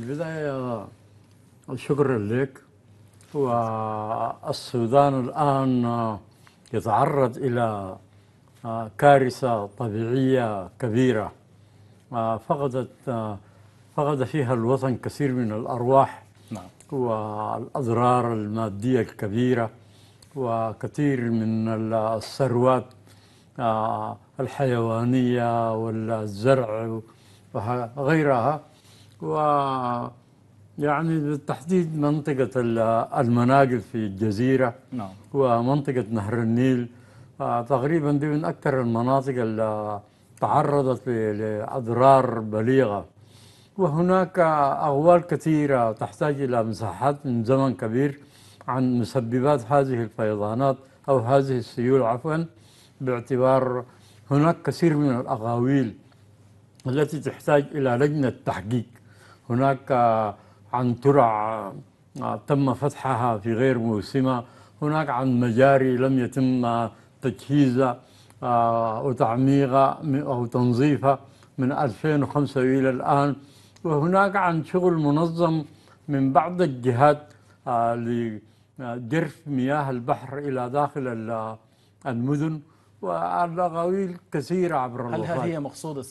البداية شكرا لك والسودان الآن يتعرض إلى آه، كارثة طبيعية كبيرة آه، فقدت آه، فقد فيها الوطن كثير من الأرواح نعم. والأضرار المادية الكبيرة وكثير من الثروات الحيوانية والزرع وغيرها و يعني بالتحديد منطقة المناقل في الجزيرة نعم. ومنطقة نهر النيل آه، تقريبا دي من أكثر المناطق اللي تعرضت لأضرار بليغة وهناك أغوال كثيرة تحتاج إلى مساحات من زمن كبير عن مسببات هذه الفيضانات أو هذه السيول عفوا باعتبار هناك كثير من الأغاويل التي تحتاج إلى لجنة تحقيق هناك آه، عن ترع آه، تم فتحها في غير موسمة هناك عن مجاري لم يتم آه، تجهيزها وتعميقها أو تنظيفها من 2005 إلى الآن وهناك عن شغل منظم من بعض الجهات لجرف مياه البحر إلى داخل المدن والأغاويل كثيرة عبر الوفاة هل هذه مقصودة